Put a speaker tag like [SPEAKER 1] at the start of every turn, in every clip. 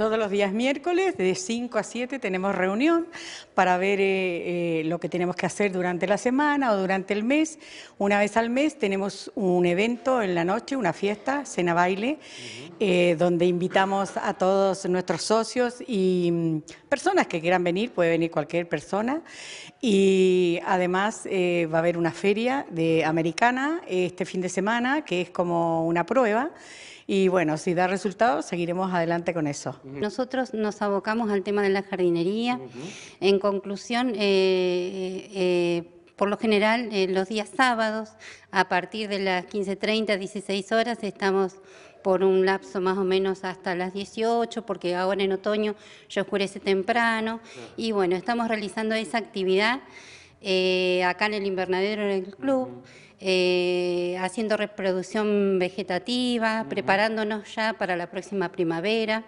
[SPEAKER 1] Todos los días miércoles, de 5 a 7, tenemos reunión para ver eh, eh, lo que tenemos que hacer durante la semana o durante el mes. Una vez al mes tenemos un evento en la noche, una fiesta, cena baile, eh, donde invitamos a todos nuestros socios y mm, personas que quieran venir, puede venir cualquier persona. Y además va a haber una feria de americana este fin de semana, que es como una prueba. Y bueno, si da resultados, seguiremos adelante con eso.
[SPEAKER 2] Nosotros nos abocamos al tema de la jardinería. En conclusión, eh, eh, eh, por lo general, los días sábados, a partir de las 15.30, 16 horas, estamos por un lapso más o menos hasta las 18, porque ahora en otoño ya oscurece temprano. Y bueno, estamos realizando esa actividad. Eh, acá en el invernadero en el club, eh, haciendo reproducción vegetativa, preparándonos ya para la próxima primavera.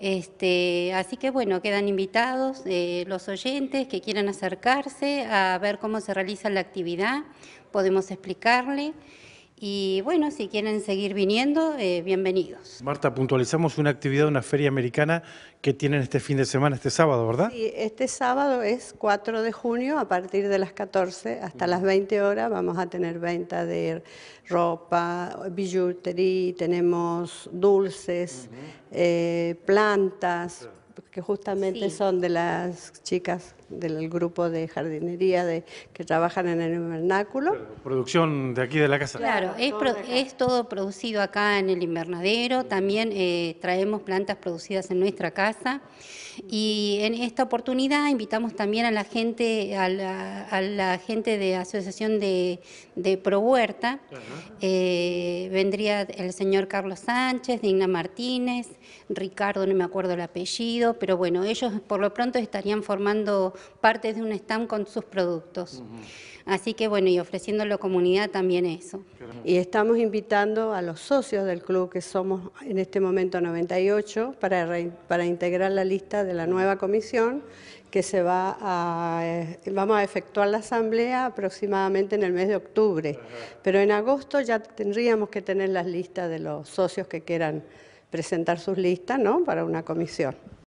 [SPEAKER 2] Este, así que bueno, quedan invitados eh, los oyentes que quieran acercarse a ver cómo se realiza la actividad, podemos explicarle. Y bueno, si quieren seguir viniendo, eh, bienvenidos.
[SPEAKER 3] Marta, puntualizamos una actividad, una feria americana que tienen este fin de semana, este sábado, ¿verdad?
[SPEAKER 4] Sí, este sábado es 4 de junio, a partir de las 14 hasta las 20 horas vamos a tener venta de ropa, billutería, tenemos dulces, eh, plantas que justamente son de las chicas del grupo de jardinería de, que trabajan en el invernáculo.
[SPEAKER 3] producción de aquí de la casa. Claro,
[SPEAKER 4] es,
[SPEAKER 2] es todo producido acá en el invernadero, también eh, traemos plantas producidas en nuestra casa y en esta oportunidad invitamos también a la gente, a la, gente de Asociación de, de Pro Huerta, eh, vendría el señor Carlos Sánchez, Digna Martínez, Ricardo, no me acuerdo el apellido, pero bueno, ellos por lo pronto estarían formando parte de un stand con
[SPEAKER 4] sus productos. Así que bueno, y ofreciendo a la comunidad también eso. Y estamos invitando a los socios del club, que somos en este momento 98, para, para integrar la lista de la nueva comisión, que se va a, eh, vamos a efectuar la asamblea aproximadamente en el mes de octubre. Pero en agosto ya tendríamos que tener las listas de los socios que quieran presentar sus listas, ¿no?, para una comisión.